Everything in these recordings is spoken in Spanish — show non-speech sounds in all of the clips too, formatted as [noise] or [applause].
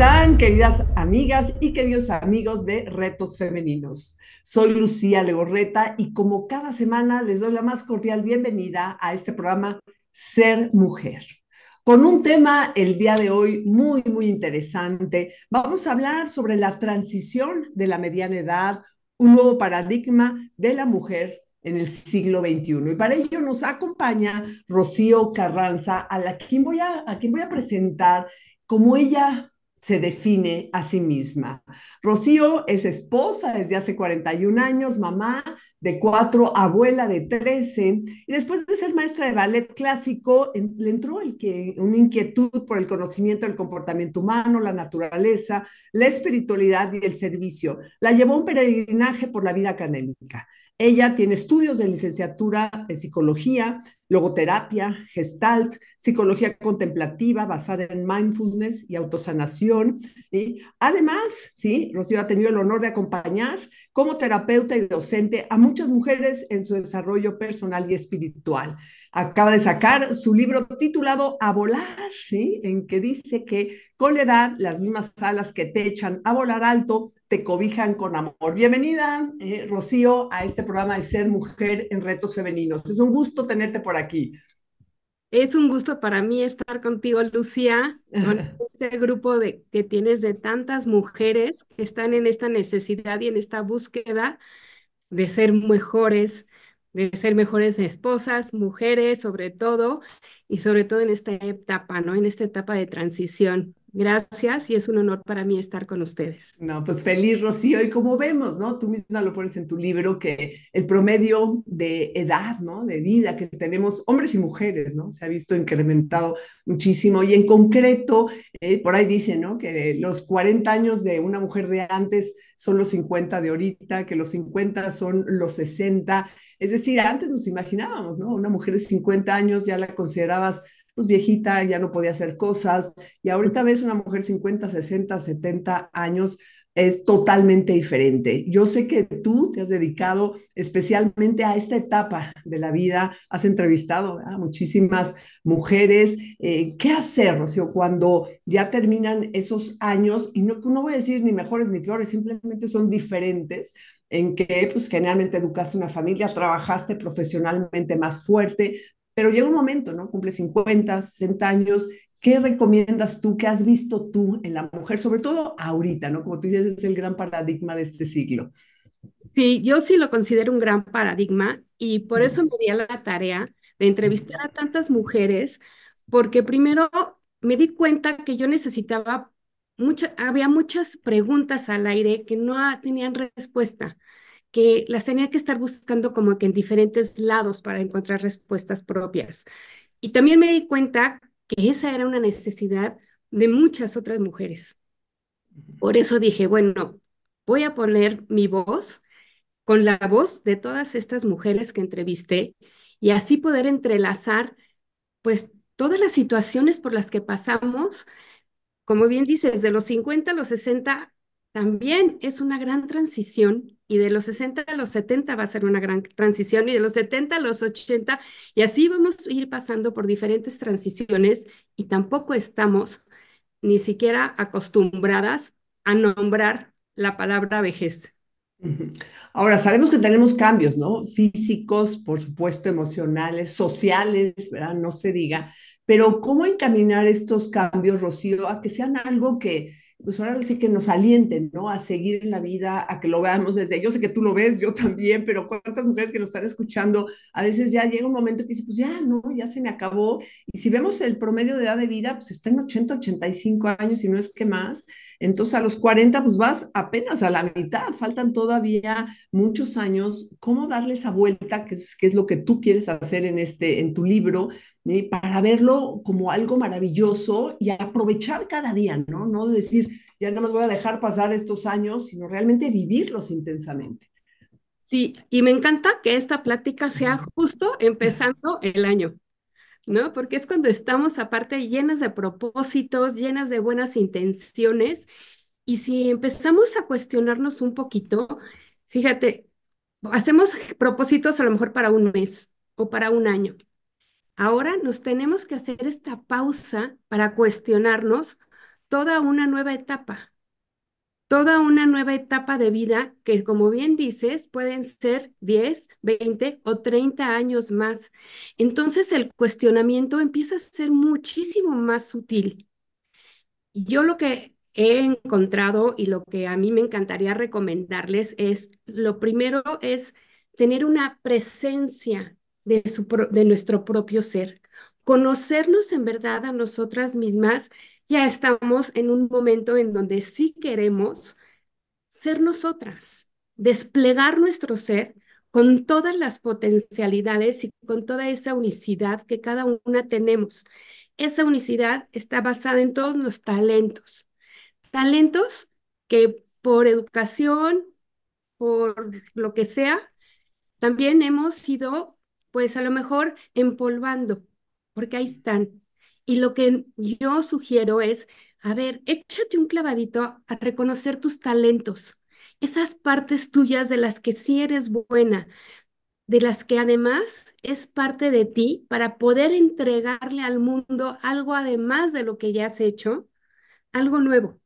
están, queridas amigas y queridos amigos de Retos Femeninos? Soy Lucía Legorreta y como cada semana les doy la más cordial bienvenida a este programa Ser Mujer. Con un tema el día de hoy muy, muy interesante. Vamos a hablar sobre la transición de la mediana edad, un nuevo paradigma de la mujer en el siglo XXI. Y para ello nos acompaña Rocío Carranza, a, quien voy a, a quien voy a presentar como ella se define a sí misma. Rocío es esposa desde hace 41 años, mamá, de cuatro, abuela de trece, y después de ser maestra de ballet clásico, le entró el que, una inquietud por el conocimiento del comportamiento humano, la naturaleza, la espiritualidad y el servicio. La llevó a un peregrinaje por la vida académica. Ella tiene estudios de licenciatura en psicología, logoterapia, gestalt, psicología contemplativa basada en mindfulness y autosanación. Y además, sí, Rocío ha tenido el honor de acompañar como terapeuta y docente a muchas mujeres en su desarrollo personal y espiritual. Acaba de sacar su libro titulado A volar, ¿sí? en que dice que con la edad las mismas alas que te echan a volar alto te cobijan con amor. Bienvenida, eh, Rocío, a este programa de Ser Mujer en Retos Femeninos. Es un gusto tenerte por aquí. Es un gusto para mí estar contigo, Lucía, con [laughs] este grupo de, que tienes de tantas mujeres que están en esta necesidad y en esta búsqueda de ser mejores, de ser mejores esposas, mujeres sobre todo, y sobre todo en esta etapa, ¿no? En esta etapa de transición. Gracias y es un honor para mí estar con ustedes. No, pues feliz Rocío y como vemos, ¿no? Tú misma lo pones en tu libro que el promedio de edad, ¿no? De vida que tenemos hombres y mujeres, ¿no? Se ha visto incrementado muchísimo y en concreto, eh, por ahí dice, ¿no? Que los 40 años de una mujer de antes son los 50 de ahorita, que los 50 son los 60. Es decir, antes nos imaginábamos, ¿no? Una mujer de 50 años ya la considerabas pues, viejita, ya no podía hacer cosas. Y ahorita ves una mujer 50, 60, 70 años, es totalmente diferente. Yo sé que tú te has dedicado especialmente a esta etapa de la vida, has entrevistado a muchísimas mujeres. Eh, ¿Qué hacer, Rocío, cuando ya terminan esos años? Y no, no voy a decir ni mejores ni peores, simplemente son diferentes en que pues generalmente educaste una familia, trabajaste profesionalmente más fuerte, pero llega un momento, ¿no? Cumple 50, 60 años. ¿Qué recomiendas tú? ¿Qué has visto tú en la mujer? Sobre todo ahorita, ¿no? Como tú dices, es el gran paradigma de este siglo. Sí, yo sí lo considero un gran paradigma y por eso me di a la tarea de entrevistar a tantas mujeres, porque primero me di cuenta que yo necesitaba había muchas preguntas al aire que no tenían respuesta que las tenía que estar buscando como que en diferentes lados para encontrar respuestas propias. Y también me di cuenta que esa era una necesidad de muchas otras mujeres. Por eso dije, bueno, voy a poner mi voz con la voz de todas estas mujeres que entrevisté y así poder entrelazar pues todas las situaciones por las que pasamos, como bien dices, de los 50 a los 60 también es una gran transición y de los 60 a los 70 va a ser una gran transición y de los 70 a los 80 y así vamos a ir pasando por diferentes transiciones y tampoco estamos ni siquiera acostumbradas a nombrar la palabra vejez. Ahora, sabemos que tenemos cambios, ¿no? Físicos, por supuesto, emocionales, sociales, ¿verdad? No se diga. Pero ¿cómo encaminar estos cambios, Rocío, a que sean algo que pues ahora sí que nos alienten, ¿no? A seguir en la vida, a que lo veamos desde, yo sé que tú lo ves, yo también, pero cuántas mujeres que nos están escuchando, a veces ya llega un momento que dice, pues ya, no, ya se me acabó. Y si vemos el promedio de edad de vida, pues está en 80, 85 años y no es que más. Entonces a los 40 pues vas apenas a la mitad, faltan todavía muchos años. ¿Cómo darle esa vuelta, que es, lo que tú quieres hacer en, este, en tu libro, eh, para verlo como algo maravilloso y aprovechar cada día, ¿no? No decir, ya no me voy a dejar pasar estos años, sino realmente vivirlos intensamente. Sí, y me encanta que esta plática sea justo empezando el año. ¿no? Porque es cuando estamos aparte llenas de propósitos, llenas de buenas intenciones. Y si empezamos a cuestionarnos un poquito, fíjate, hacemos propósitos a lo mejor para un mes o para un año. Ahora nos tenemos que hacer esta pausa para cuestionarnos toda una nueva etapa toda una nueva etapa de vida que, como bien dices, pueden ser 10, 20 o 30 años más. Entonces el cuestionamiento empieza a ser muchísimo más sutil. Yo lo que he encontrado y lo que a mí me encantaría recomendarles es, lo primero es tener una presencia de, de nuestro propio ser, conocernos en verdad a nosotras mismas ya estamos en un momento en donde sí queremos ser nosotras, desplegar nuestro ser con todas las potencialidades y con toda esa unicidad que cada una tenemos. Esa unicidad está basada en todos los talentos. Talentos que por educación, por lo que sea, también hemos ido, pues a lo mejor, empolvando, porque ahí están. Y lo que yo sugiero es, a ver, échate un clavadito a reconocer tus talentos, esas partes tuyas de las que sí eres buena, de las que además es parte de ti para poder entregarle al mundo algo además de lo que ya has hecho, algo nuevo.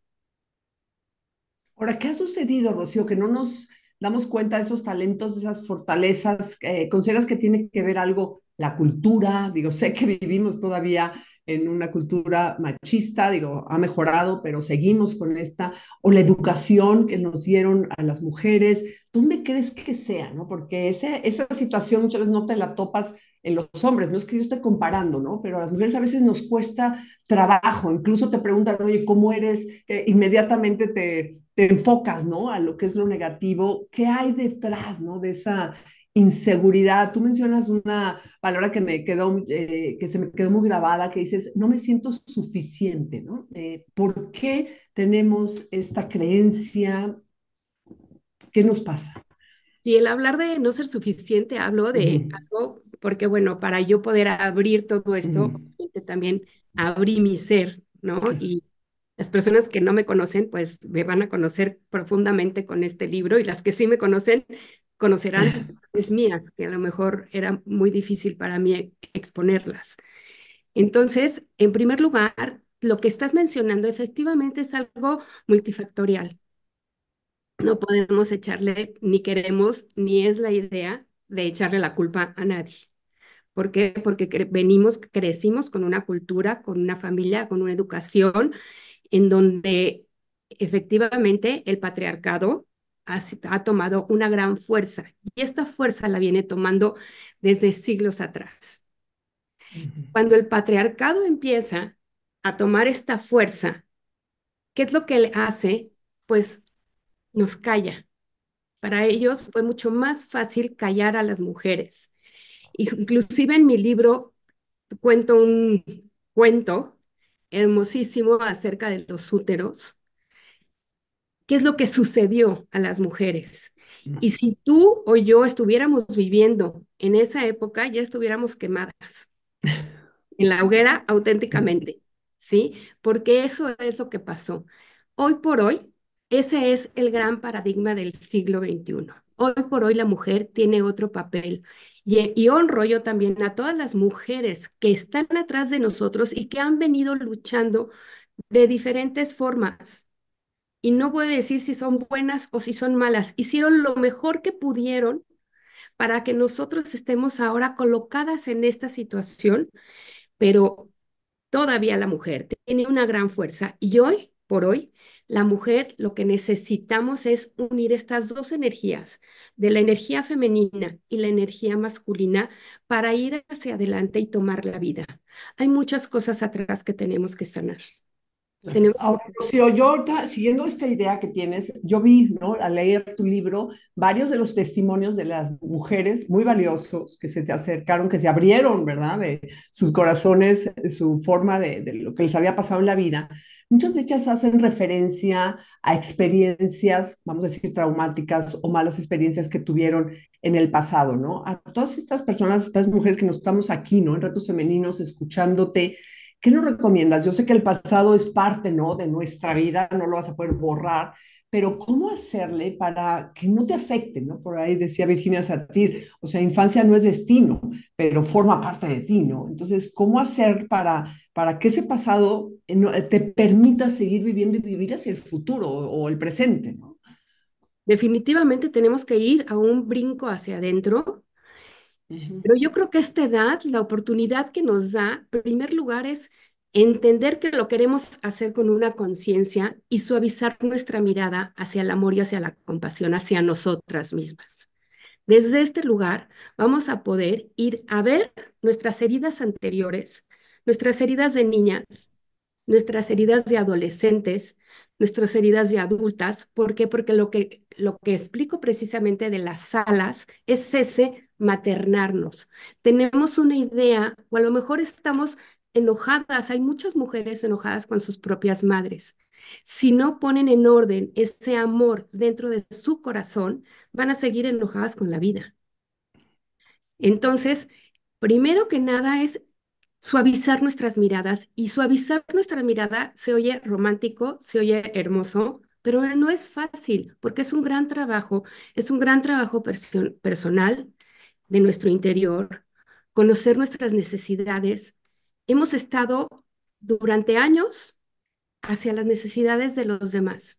Ahora, ¿qué ha sucedido, Rocío? Que no nos damos cuenta de esos talentos, de esas fortalezas. Eh, ¿Consideras que tiene que ver algo la cultura? Digo, sé que vivimos todavía en una cultura machista, digo, ha mejorado, pero seguimos con esta, o la educación que nos dieron a las mujeres, ¿dónde crees que sea? ¿no? Porque ese, esa situación muchas veces no te la topas en los hombres, no es que yo esté comparando, ¿no? Pero a las mujeres a veces nos cuesta trabajo, incluso te preguntan, oye, ¿cómo eres? Eh, inmediatamente te, enfocas, ¿no? A lo que es lo negativo, ¿qué hay detrás, ¿no? De esa inseguridad. Tú mencionas una palabra que me quedó, eh, que se me quedó muy grabada, que dices, no me siento suficiente, ¿no? Eh, ¿Por qué tenemos esta creencia? ¿Qué nos pasa? Sí, el hablar de no ser suficiente, hablo de algo, porque bueno, para yo poder abrir todo esto, también abrí mi ser, ¿no? Y las personas que no me conocen, pues me van a conocer profundamente con este libro y las que sí me conocen, conocerán las [laughs] mías, que a lo mejor era muy difícil para mí exponerlas. Entonces, en primer lugar, lo que estás mencionando efectivamente es algo multifactorial. No podemos echarle, ni queremos, ni es la idea de echarle la culpa a nadie. ¿Por qué? Porque venimos, crecimos con una cultura, con una familia, con una educación en donde efectivamente el patriarcado ha, tomado una gran fuerza y esta fuerza la viene tomando desde siglos atrás. Cuando el patriarcado empieza a tomar esta fuerza, ¿qué es lo que le hace? Pues nos calla. Para ellos fue mucho más fácil callar a las mujeres. Inclusive en mi libro cuento un cuento hermosísimo acerca de los úteros. ¿Qué es lo que sucedió a las mujeres? Mm. Y si tú o yo estuviéramos viviendo en esa época, ya estuviéramos quemadas [laughs] en la hoguera auténticamente, ¿sí? Porque eso es lo que pasó. Hoy por hoy, ese es el gran paradigma del siglo XXI. Hoy por hoy la mujer tiene otro papel y, honro yo también a todas las mujeres que están atrás de nosotros y que han venido luchando de diferentes formas. Y no puedo decir si son buenas o si son malas. Hicieron lo mejor que pudieron para que nosotros estemos ahora colocadas en esta situación, pero todavía la mujer tiene una gran fuerza y hoy por hoy la mujer lo que necesitamos es unir estas dos energías, de la energía femenina y la energía masculina, para ir hacia adelante y tomar la vida. Hay muchas cosas atrás que tenemos que sanar yo siguiendo esta idea que tienes, yo vi, ¿no? Al leer tu libro, varios de los testimonios de las mujeres muy valiosos que se te acercaron, que se abrieron, ¿verdad? De sus corazones, su forma de, de lo que les había pasado en la vida. Muchas de ellas hacen referencia a experiencias, vamos a decir, traumáticas o malas experiencias que tuvieron en el pasado, ¿no? A todas estas personas, estas mujeres que nos estamos aquí, ¿no? En retos femeninos, escuchándote ¿Qué nos recomiendas? Yo sé que el pasado es parte ¿no? de nuestra vida, no lo vas a poder borrar, pero ¿cómo hacerle para que no te afecte? ¿no? Por ahí decía Virginia Satir, o sea, infancia no es destino, pero forma parte de ti, ¿no? Entonces, ¿cómo hacer para, para que ese pasado eh, eh, te permita seguir viviendo y vivir hacia el futuro o, el presente, Definitivamente tenemos que ir a un brinco hacia adentro pero yo creo que esta edad, la oportunidad que nos da, en primer lugar, es entender que lo queremos hacer con una conciencia y suavizar nuestra mirada hacia el amor y hacia la compasión, hacia nosotras mismas. Desde este lugar vamos a poder ir a ver nuestras heridas anteriores, nuestras heridas de niñas, nuestras heridas de adolescentes, nuestras heridas de adultas. ¿Por qué? Porque lo que, lo que explico precisamente de las alas es ese maternarnos. Tenemos una idea, o a lo mejor estamos enojadas, hay muchas mujeres enojadas con sus propias madres. Si no ponen en orden ese amor dentro de su corazón, van a seguir enojadas con la vida. Entonces, primero que nada es suavizar nuestras miradas y suavizar nuestra mirada se oye romántico, se oye hermoso, pero no es fácil porque es un gran trabajo, es un gran trabajo personal, de nuestro interior, conocer nuestras necesidades. Hemos estado durante años hacia las necesidades de los demás.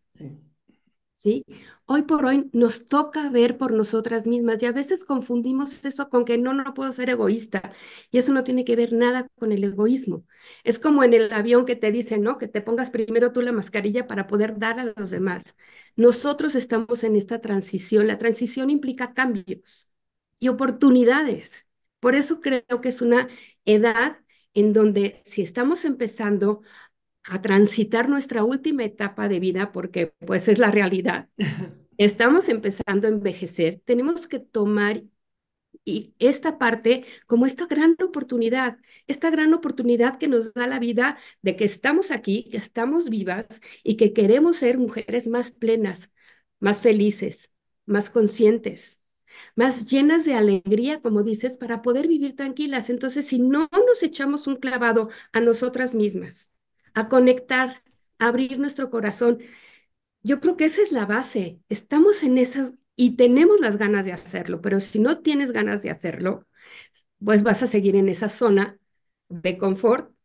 Sí. Hoy por hoy nos toca ver por nosotras mismas y a veces confundimos eso con que no, no puedo ser egoísta y eso no tiene que ver nada con el egoísmo. Es como en el avión que te dicen, ¿no? Que te pongas primero tú la mascarilla para poder dar a los demás. Nosotros estamos en esta transición. La transición implica cambios y oportunidades. Por eso creo que es una edad en donde si estamos empezando a transitar nuestra última etapa de vida, porque pues es la realidad, [laughs] estamos empezando a envejecer, tenemos que tomar y esta parte como esta gran oportunidad, esta gran oportunidad que nos da la vida de que estamos aquí, que estamos vivas y que queremos ser mujeres más plenas, más felices, más conscientes, más llenas de alegría, como dices, para poder vivir tranquilas. Entonces, si no nos echamos un clavado a nosotras mismas, a conectar, a abrir nuestro corazón, yo creo que esa es la base. Estamos en esas y tenemos las ganas de hacerlo, pero si no tienes ganas de hacerlo, pues vas a seguir en esa zona de confort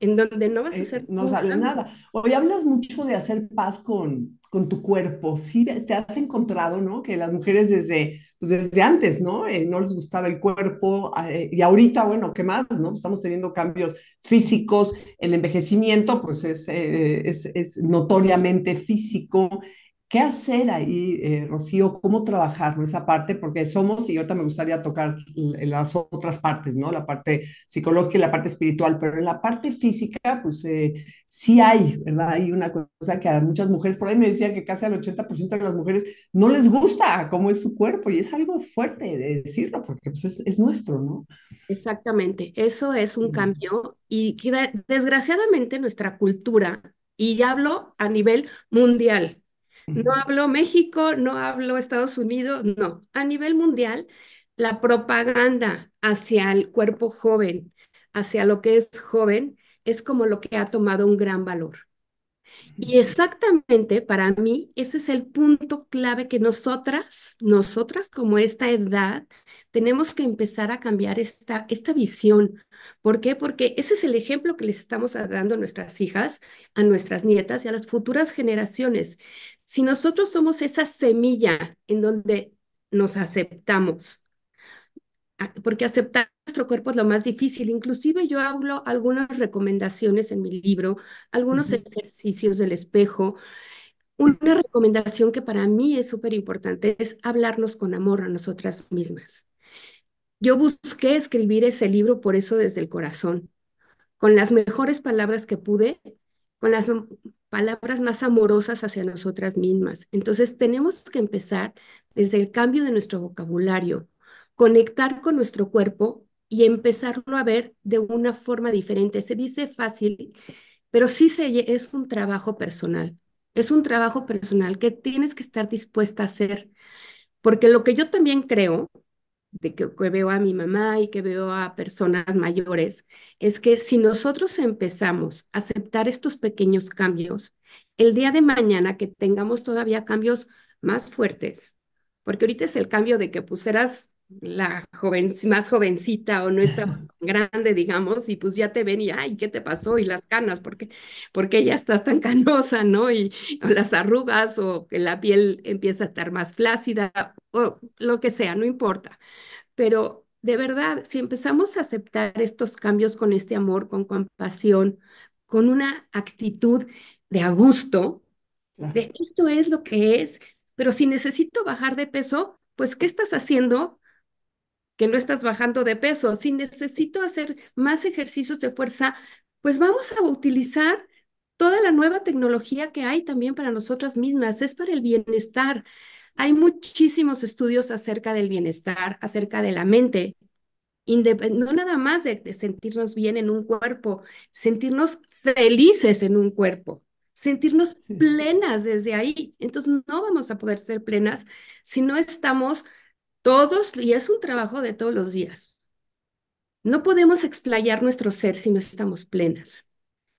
en donde no vas a eh, hacer no sale nada. Hoy hablas mucho de hacer paz con, con tu cuerpo. Sí, te has encontrado, ¿no? Que las mujeres desde, pues, desde antes, ¿no? Eh, no les gustaba el cuerpo ah, eh, y ahorita, bueno, ¿qué más, no? Estamos teniendo cambios físicos, el envejecimiento, pues es, es, es notoriamente físico, ¿Qué hacer ahí, eh, Rocío? ¿Cómo trabajar esa parte? Porque somos, y ahorita me gustaría tocar las otras partes, ¿no? La parte psicológica y la parte espiritual, pero en la parte física, pues eh, sí hay, ¿verdad? Hay una cosa que a muchas mujeres, por ahí me decían que casi al 80% de las mujeres no les gusta cómo es su cuerpo, y es algo fuerte de decirlo, porque pues, es, nuestro, ¿no? Exactamente, eso es un cambio, y desgraciadamente nuestra cultura, y ya hablo a nivel mundial, no hablo México, no hablo Estados Unidos, no. A nivel mundial, la propaganda hacia el cuerpo joven, hacia lo que es joven, es como lo que ha tomado un gran valor. Y exactamente para mí ese es el punto clave que nosotras, nosotras como esta edad, tenemos que empezar a cambiar esta, esta visión. ¿Por qué? Porque ese es el ejemplo que les estamos dando a nuestras hijas, a nuestras nietas y a las futuras generaciones. Si nosotros somos esa semilla en donde nos aceptamos, porque aceptar nuestro cuerpo es lo más difícil. Inclusive yo hablo algunas recomendaciones en mi libro, algunos ejercicios del espejo. Una recomendación que para mí es súper importante es hablarnos con amor a nosotras mismas. Yo busqué escribir ese libro por eso desde el corazón, con las mejores palabras que pude, con las palabras más amorosas hacia nosotras mismas. Entonces tenemos que empezar desde el cambio de nuestro vocabulario, conectar con nuestro cuerpo y empezarlo a ver de una forma diferente. Se dice fácil, pero sí se, es un trabajo personal. Es un trabajo personal que tienes que estar dispuesta a hacer. Porque lo que yo también creo de que, veo a mi mamá y que veo a personas mayores, es que si nosotros empezamos a aceptar estos pequeños cambios, el día de mañana que tengamos todavía cambios más fuertes, porque ahorita es el cambio de que pusieras, la joven, más jovencita o no [laughs] tan grande, digamos, y pues ya te ven y, ay, ¿qué te pasó? Y las canas, ¿por porque ya estás tan canosa, no? Y las arrugas o que la piel empieza a estar más flácida o lo que sea, no importa. Pero de verdad, si empezamos a aceptar estos cambios con este amor, con compasión, con una actitud de a gusto, de esto es lo que es, pero si necesito bajar de peso, pues ¿qué estás haciendo que no estás bajando de peso, si necesito hacer más ejercicios de fuerza, pues vamos a utilizar toda la nueva tecnología que hay también para nosotras mismas, es para el bienestar. Hay muchísimos estudios acerca del bienestar, acerca de la mente, no nada más de, sentirnos bien en un cuerpo, sentirnos felices en un cuerpo, sentirnos plenas desde ahí. Entonces no vamos a poder ser plenas si no estamos todos, y es un trabajo de todos los días. No podemos explayar nuestro ser si no estamos plenas.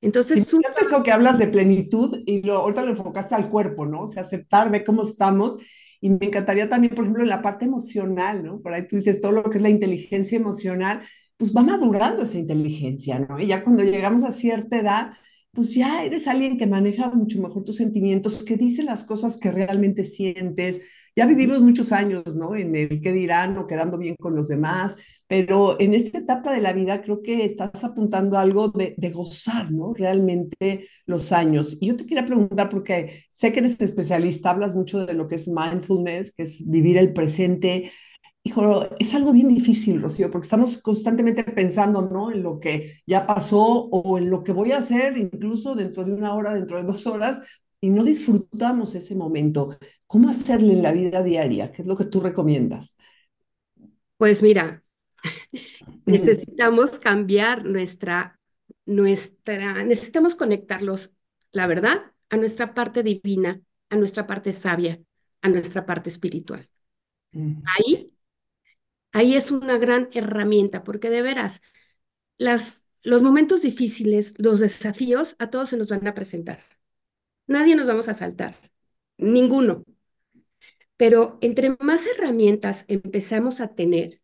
Entonces, tú eso que hablas de plenitud y lo, ahorita lo enfocaste al cuerpo, ¿no? O sea, aceptar, ver cómo estamos. Y me encantaría también, por ejemplo, en la parte emocional, ¿no? Por ahí tú dices todo lo que es la inteligencia emocional, pues va madurando esa inteligencia, ¿no? Y ya cuando llegamos a cierta edad, pues ya eres alguien que maneja mucho mejor tus sentimientos, que dice las cosas que realmente sientes, ya vivimos muchos años, ¿no? En el qué dirán o quedando bien con los demás, pero en esta etapa de la vida creo que estás apuntando a algo de, de gozar, ¿no? Realmente los años. Y yo te quería preguntar, porque sé que eres especialista, hablas mucho de lo que es mindfulness, que es vivir el presente, Hijo, es algo bien difícil, Rocío, porque estamos constantemente pensando, ¿no? En lo que ya pasó o en lo que voy a hacer, incluso dentro de una hora, dentro de dos horas, y no disfrutamos ese momento. ¿Cómo hacerle en la vida diaria? ¿Qué es lo que tú recomiendas? Pues mira, [laughs] necesitamos cambiar nuestra, nuestra, necesitamos conectarlos, la verdad, a nuestra parte divina, a nuestra parte sabia, a nuestra parte espiritual. Ahí, ahí es una gran herramienta, porque de veras, las, los momentos difíciles, los desafíos, a todos se nos van a presentar. Nadie nos vamos a saltar, ninguno. Pero entre más herramientas empezamos a tener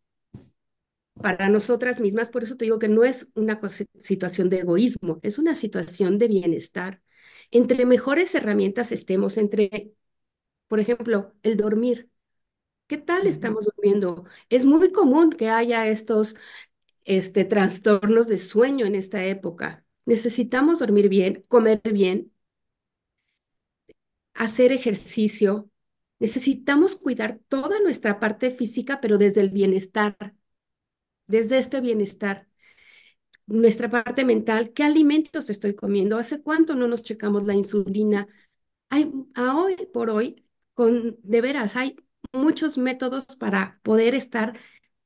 para nosotras mismas, por eso te digo que no es una situación de egoísmo, es una situación de bienestar. Entre mejores herramientas estemos, entre, por ejemplo, el dormir. ¿Qué tal estamos durmiendo? Es muy común que haya estos este, trastornos de sueño en esta época. Necesitamos dormir bien, comer bien, hacer ejercicio, necesitamos cuidar toda nuestra parte física, pero desde el bienestar, desde este bienestar. Nuestra parte mental, ¿qué alimentos estoy comiendo? ¿Hace cuánto no nos checamos la insulina? Hay, a hoy por hoy, con, de veras, hay muchos métodos para poder estar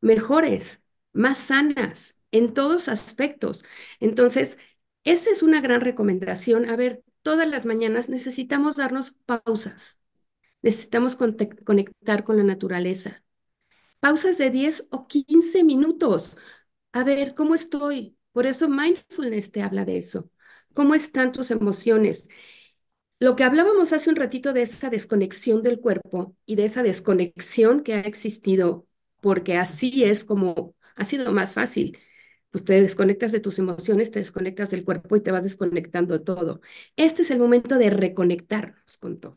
mejores, más sanas, en todos aspectos. Entonces, esa es una gran recomendación. A ver, todas las mañanas necesitamos darnos pausas, necesitamos conectar con la naturaleza. Pausas de 10 o 15 minutos. A ver, ¿cómo estoy? Por eso mindfulness te habla de eso. ¿Cómo están tus emociones? Lo que hablábamos hace un ratito de esa desconexión del cuerpo y de esa desconexión que ha existido, porque así es como ha sido más fácil pues, te desconectas de tus emociones, te desconectas del cuerpo y te vas desconectando de todo. Este es el momento de reconectarnos con todo.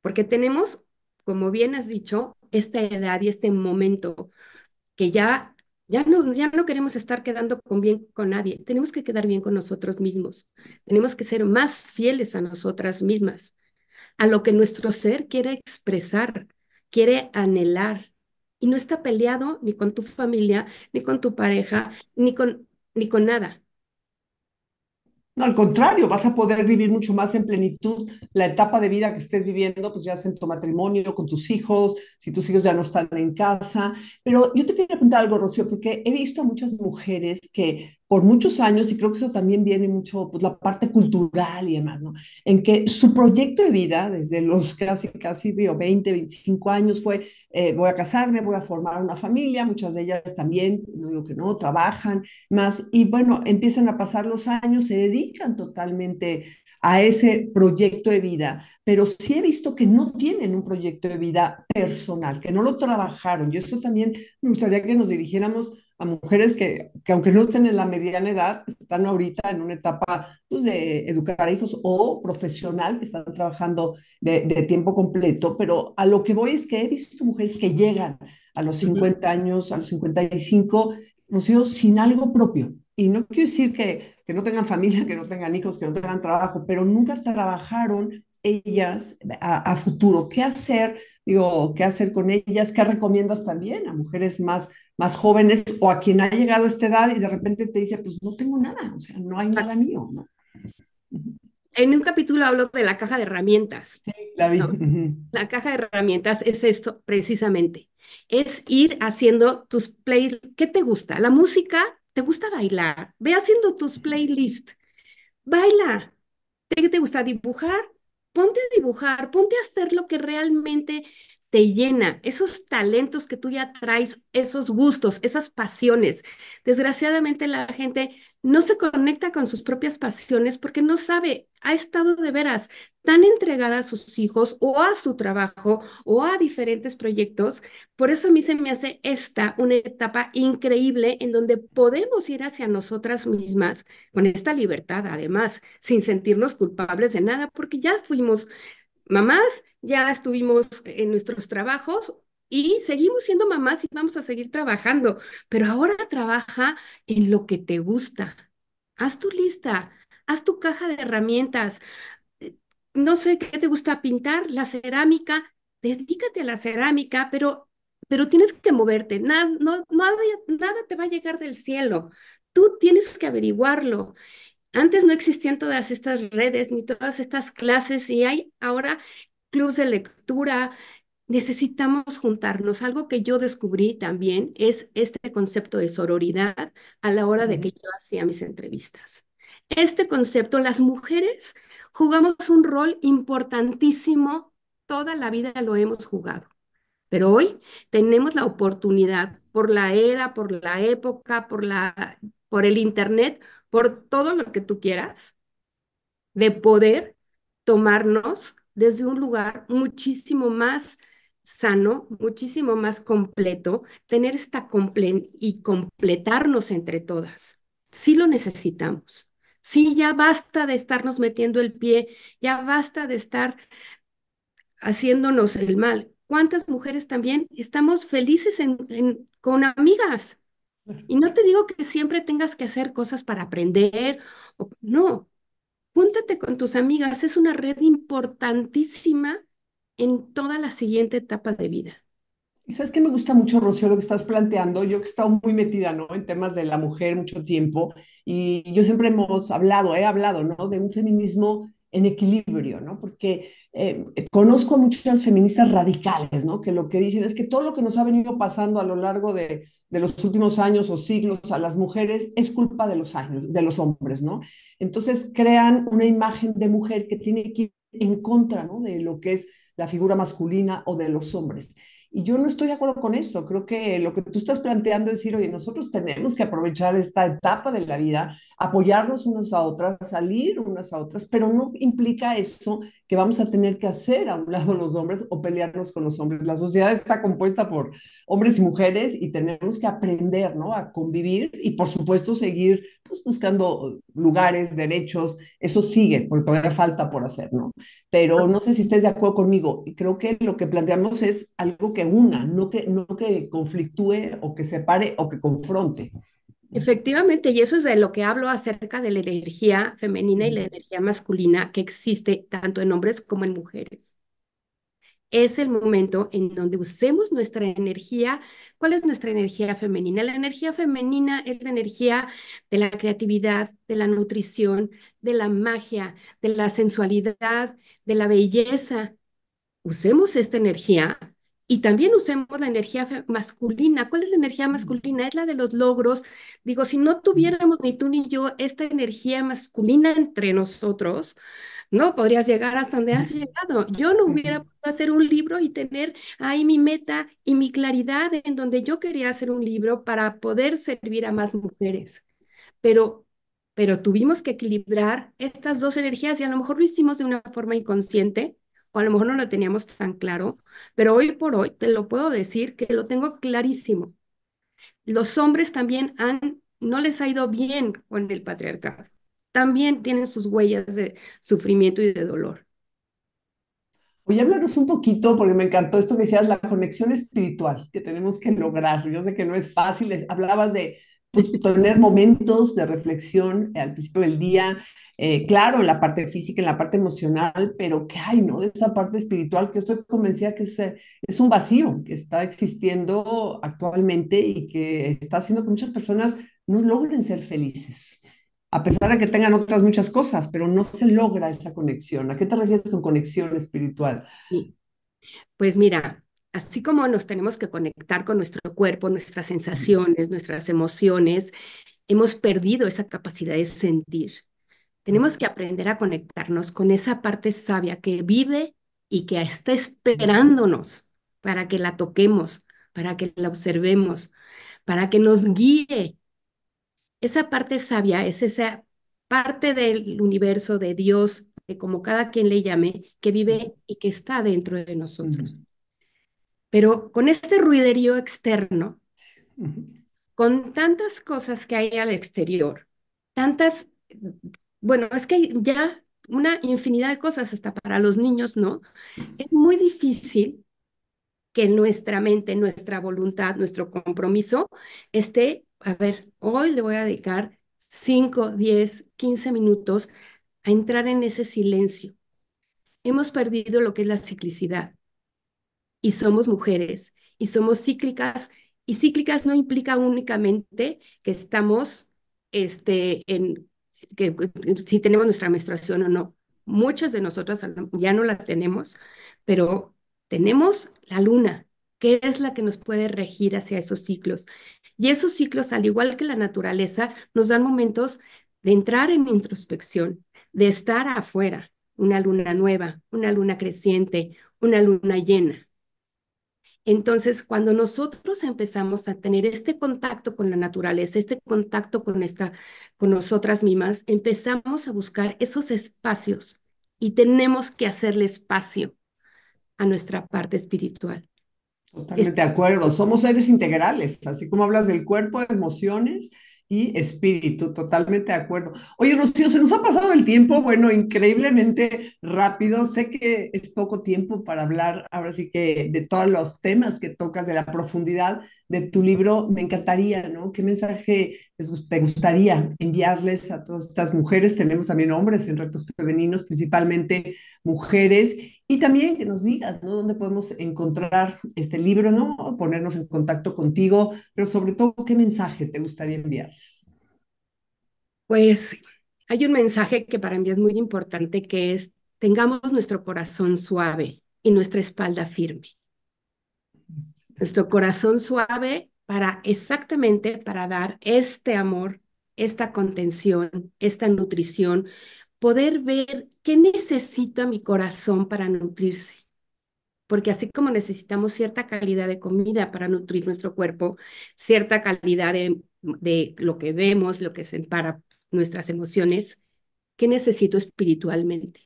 Porque tenemos, como bien has dicho, esta edad y este momento que ya ya no, ya no queremos estar quedando con bien con nadie. Tenemos que quedar bien con nosotros mismos. Tenemos que ser más fieles a nosotras mismas, a lo que nuestro ser quiere expresar, quiere anhelar, y no está peleado ni con tu familia, ni con tu pareja, ni con, ni con nada. No, al contrario, vas a poder vivir mucho más en plenitud la etapa de vida que estés viviendo, pues ya sea en tu matrimonio, con tus hijos, si tus hijos ya no están en casa. Pero yo te quiero preguntar algo, Rocío, porque he visto a muchas mujeres que por muchos años, y creo que eso también viene mucho, pues la parte cultural y demás, ¿no? En que su proyecto de vida, desde los casi, casi, digo, 20, 25 años, fue, eh, voy a casarme, voy a formar una familia, muchas de ellas también, no digo que no, trabajan más, y bueno, empiezan a pasar los años, se dedican totalmente a ese proyecto de vida, pero sí he visto que no tienen un proyecto de vida personal, que no lo trabajaron, y eso también me gustaría que nos dirigiéramos a mujeres que, que, aunque no estén en la mediana edad, están ahorita en una etapa pues, de educar a hijos o profesional, que están trabajando de, tiempo completo, pero a lo que voy es que he visto mujeres que llegan a los 50 años, a los 55, Rocío, sin algo propio. Y no quiero decir que, que no tengan familia, que no tengan hijos, que no tengan trabajo, pero nunca trabajaron ellas a, futuro? ¿Qué hacer? Digo, ¿qué hacer con ellas? ¿Qué recomiendas también a mujeres más más jóvenes o a quien ha llegado a esta edad y de repente te dice, pues no tengo nada, o sea, no hay nada mío. En un capítulo hablo de la caja de herramientas. Sí, la, vi. la caja de herramientas es esto precisamente, es ir haciendo tus playlists. ¿Qué te gusta? ¿La música? ¿Te gusta bailar? Ve haciendo tus playlists. Baila. ¿Qué te gusta dibujar? Ponte a dibujar, ponte a hacer lo que realmente te llena, esos talentos que tú ya traes, esos gustos, esas pasiones. Desgraciadamente la gente no se conecta con sus propias pasiones porque no sabe, ha estado de veras tan entregada a sus hijos o a su trabajo o a diferentes proyectos. Por eso a mí se me hace esta una etapa increíble en donde podemos ir hacia nosotras mismas con esta libertad, además, sin sentirnos culpables de nada porque ya fuimos mamás, ya estuvimos en nuestros trabajos y seguimos siendo mamás y vamos a seguir trabajando, pero ahora trabaja en lo que te gusta. Haz tu lista, haz tu caja de herramientas. No sé qué te gusta pintar, la cerámica, dedícate a la cerámica, pero, pero tienes que moverte, nada, no, nada te va a llegar del cielo. Tú tienes que averiguarlo. Antes no existían todas estas redes ni todas estas clases y hay ahora clubes de lectura. Necesitamos juntarnos. Algo que yo descubrí también es este concepto de sororidad a la hora de que yo hacía mis entrevistas. Este concepto, las mujeres jugamos un rol importantísimo, toda la vida lo hemos jugado. Pero hoy tenemos la oportunidad, por la era, por la época, por, la, por el Internet, por todo lo que tú quieras, de poder tomarnos desde un lugar muchísimo más sano, muchísimo más completo, tener esta y completarnos entre todas. Sí lo necesitamos. Sí, ya basta de estarnos metiendo el pie, ya basta de estar haciéndonos el mal. ¿Cuántas mujeres también estamos felices con amigas? Y no te digo que siempre tengas que hacer cosas para aprender, no. Júntate con tus amigas, es una red importantísima en toda la siguiente etapa de vida. Y sabes que me gusta mucho, Rocío, lo que estás planteando. Yo que he estado muy metida, ¿no? En temas de la mujer mucho tiempo y yo siempre hemos hablado, he hablado, ¿no? De un feminismo en equilibrio, ¿no? Porque eh, conozco a muchas feministas radicales, ¿no? Que lo que dicen es que todo lo que nos ha venido pasando a lo largo de de los últimos años o siglos a las mujeres es culpa de los años, de los hombres, ¿no? Entonces crean una imagen de mujer que tiene que ir en contra, ¿no? De lo que es la figura masculina o de los hombres. Y yo no estoy de acuerdo con eso. Creo que lo que tú estás planteando es decir, oye, nosotros tenemos que aprovechar esta etapa de la vida, apoyarnos unas a otras, salir unas a otras, pero no implica eso que vamos a tener que hacer a un lado los hombres o pelearnos con los hombres. La sociedad está compuesta por hombres y mujeres y tenemos que aprender, ¿no? A convivir y, por supuesto, seguir pues, buscando lugares, derechos, eso sigue, porque todavía falta por hacer, ¿no? Pero no sé si estés de acuerdo conmigo, creo que lo que planteamos es algo que una, no que, no que conflictúe o que separe o que confronte. Efectivamente, y eso es de lo que hablo acerca de la energía femenina y la energía masculina que existe tanto en hombres como en mujeres es el momento en donde usemos nuestra energía. ¿Cuál es nuestra energía femenina? La energía femenina es la energía de la creatividad, de la nutrición, de la magia, de la sensualidad, de la belleza. Usemos esta energía y también usemos la energía masculina. ¿Cuál es la energía mm. masculina? Es la de los logros. Digo, si no mm. tuviéramos ni tú ni yo esta energía masculina entre nosotros, ¿no? Podrías llegar hasta donde has llegado. Yo no hubiera podido hacer un libro y tener ahí mi meta y mi claridad en donde yo quería hacer un libro para poder servir a más mujeres. Pero, pero tuvimos que equilibrar estas dos energías y a lo mejor lo hicimos de una forma inconsciente, o a lo mejor no lo teníamos tan claro, pero hoy por hoy te lo puedo decir que lo tengo clarísimo. Los hombres también han, no les ha ido bien con el patriarcado también tienen sus huellas de sufrimiento y de dolor. Voy a hablaros un poquito, porque me encantó esto que decías, la conexión espiritual que tenemos que lograr. Yo sé que no es fácil, hablabas de pues, [laughs] tener momentos de reflexión eh, al principio del día, eh, claro, en la parte física, en la parte emocional, pero ¿qué hay, no? De esa parte espiritual que estoy convencida que eh, es un vacío que está existiendo actualmente y que está haciendo que muchas personas no logren ser felices a pesar de que tengan otras muchas cosas, pero no se logra esa conexión. ¿A qué te refieres con conexión espiritual? Pues mira, así como nos tenemos que conectar con nuestro cuerpo, nuestras sensaciones, nuestras emociones, hemos perdido esa capacidad de sentir. Tenemos que aprender a conectarnos con esa parte sabia que vive y que está esperándonos para que la toquemos, para que la observemos, para que nos guíe esa parte sabia es esa parte del universo, de Dios, de como cada quien le llame, que vive y que está dentro de nosotros. Pero con este ruiderío externo, con tantas cosas que hay al exterior, tantas, bueno, es que ya una infinidad de cosas, hasta para los niños, ¿no? Es muy difícil que nuestra mente, nuestra voluntad, nuestro compromiso esté a ver, hoy le voy a dedicar 5, 10, 15 minutos a entrar en ese silencio. Hemos perdido lo que es la ciclicidad y somos mujeres y somos cíclicas y cíclicas no implica únicamente que estamos este, en que, si tenemos nuestra menstruación o no. Muchas de nosotras ya no la tenemos, pero tenemos la luna, que es la que nos puede regir hacia esos ciclos. Y esos ciclos, al igual que la naturaleza, nos dan momentos de entrar en introspección, de estar afuera, una luna nueva, una luna creciente, una luna llena. Entonces, cuando nosotros empezamos a tener este contacto con la naturaleza, este contacto con esta con nosotras mismas, empezamos a buscar esos espacios y tenemos que hacerle espacio a nuestra parte espiritual. Totalmente de acuerdo. Somos seres integrales, así como hablas del cuerpo, emociones y espíritu, totalmente de acuerdo. Oye, Rocío, se nos ha pasado el tiempo, bueno, increíblemente rápido. Sé que es poco tiempo para hablar ahora sí que de todos los temas que tocas, de la profundidad de tu libro. Me encantaría, ¿no? ¿Qué mensaje te gustaría enviarles a todas estas mujeres? Tenemos también hombres en retos femeninos, principalmente mujeres. Y también que nos digas ¿no? dónde podemos encontrar este libro, ¿no? ponernos en contacto contigo, pero sobre todo, ¿qué mensaje te gustaría enviarles? Pues hay un mensaje que para mí es muy importante, que es tengamos nuestro corazón suave y nuestra espalda firme. Nuestro corazón suave para exactamente para dar este amor, esta contención, esta nutrición, poder ver qué necesita mi corazón para nutrirse. Porque así como necesitamos cierta calidad de comida para nutrir nuestro cuerpo, cierta calidad de, lo que vemos, lo que se para nuestras emociones, ¿qué necesito espiritualmente?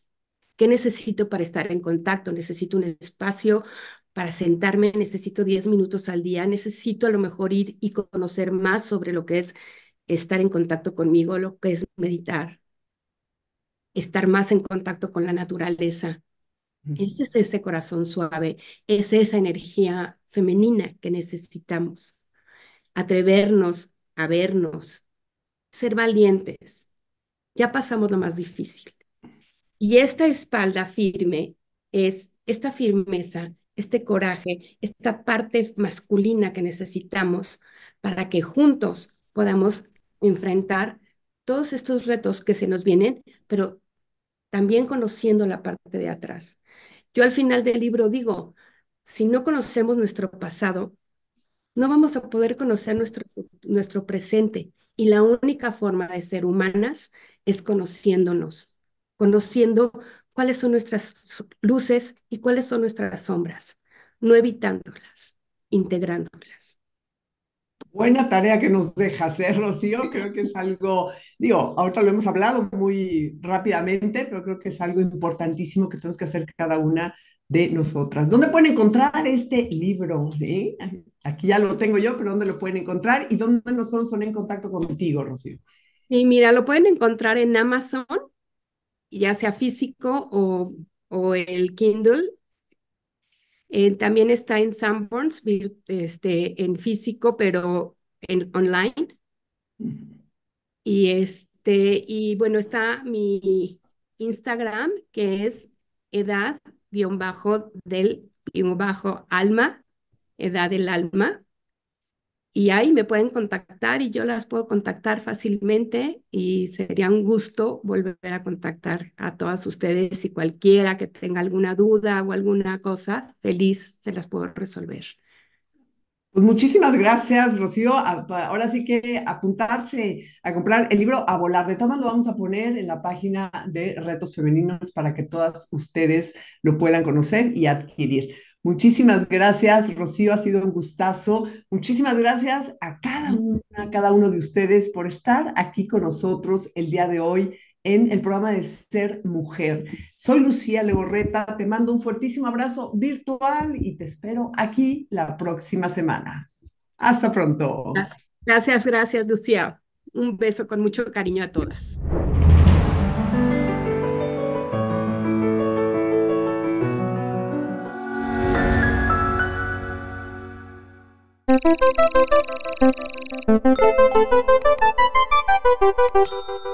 ¿Qué necesito para estar en contacto? Necesito un espacio para sentarme, necesito 10 minutos al día, necesito a lo mejor ir y conocer más sobre lo que es estar en contacto conmigo, lo que es meditar, estar más en contacto con la naturaleza. Ese Es ese, corazón suave, es esa energía femenina que necesitamos. Atrevernos a vernos, ser valientes. Ya pasamos lo más difícil. Y esta espalda firme es esta firmeza, este coraje, esta parte masculina que necesitamos para que juntos podamos enfrentar todos estos retos que se nos vienen, pero también conociendo la parte de atrás. Yo al final del libro digo, si no conocemos nuestro pasado, no vamos a poder conocer nuestro, nuestro presente. Y la única forma de ser humanas es conociéndonos, conociendo cuáles son nuestras luces y cuáles son nuestras sombras, no evitándolas, integrándolas. Buena tarea que nos deja hacer, Rocío. Creo que es algo, digo, ahorita lo hemos hablado muy rápidamente, pero creo que es algo importantísimo que tenemos que hacer cada una de nosotras. ¿Dónde pueden encontrar este libro? Aquí ya lo tengo yo, pero ¿dónde lo pueden encontrar? ¿Y dónde nos podemos poner en contacto contigo, Rocío? Sí, mira, lo pueden encontrar en Amazon, ya sea físico o, o el Kindle. Eh, también está en Sanborns, este, en físico, pero en online. Y este, y bueno, está mi Instagram, que es edad-del-alma, edad del alma, y ahí me pueden contactar y yo las puedo contactar fácilmente y sería un gusto volver a contactar a todas ustedes y cualquiera que tenga alguna duda o alguna cosa, feliz se las puedo resolver. Pues muchísimas gracias, Rocío. Ahora sí que apuntarse a comprar el libro A Volar de Tomás lo vamos a poner en la página de Retos Femeninos para que todas ustedes lo puedan conocer y adquirir. Muchísimas gracias, Rocío, ha sido un gustazo. Muchísimas gracias a cada mm. una, cada uno de ustedes por estar aquí con nosotros el día de hoy en el programa de Ser Mujer. Soy Lucía Legorreta, te mando un fuertísimo abrazo virtual y te espero aquí la próxima semana. Hasta pronto. Gracias, gracias, gracias Lucía. Un beso con mucho cariño a todas. Thank you.